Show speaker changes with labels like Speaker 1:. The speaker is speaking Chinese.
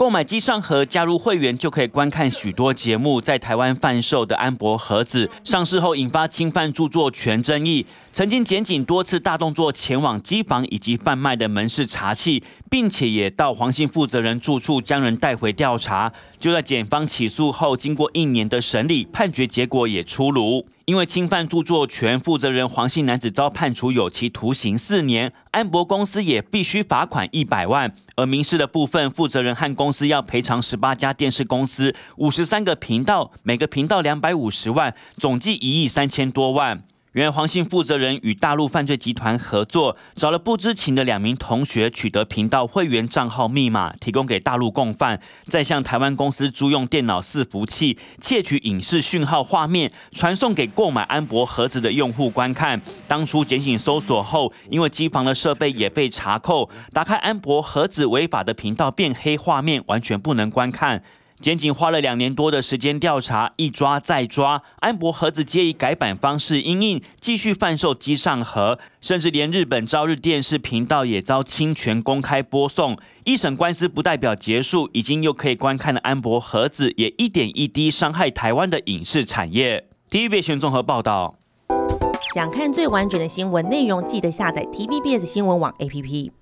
Speaker 1: 购买机上盒，加入会员就可以观看许多节目。在台湾贩售的安博盒子上市后，引发侵犯著作权争议。曾经检警多次大动作，前往机房以及贩卖的门市查气，并且也到黄姓负责人住处将人带回调查。就在检方起诉后，经过一年的审理，判决结果也出炉。因为侵犯著作权，负责人黄姓男子遭判处有期徒刑四年，安博公司也必须罚款一百万。而民事的部分，负责人和公司要赔偿十八家电视公司、五十三个频道，每个频道两百五十万，总计一亿三千多万。原黄姓负责人与大陆犯罪集团合作，找了不知情的两名同学取得频道会员账号密码，提供给大陆共犯，再向台湾公司租用电脑伺服器窃取影视讯号画面，传送给购买安博盒子的用户观看。当初检警搜索后，因为机房的设备也被查扣，打开安博盒子违法的频道变黑，画面完全不能观看。检警花了两年多的时间调查，一抓再抓，安博盒子皆以改版方式因印，继续贩售机上盒，甚至连日本朝日电视频道也遭侵权公开播送。一审官司不代表结束，已经又可以观看的安博盒子也一点一滴伤害台湾的影视产业。TVBS 综合报道，想看最完整的新闻内容，记得下载 TVBS 新闻网 APP。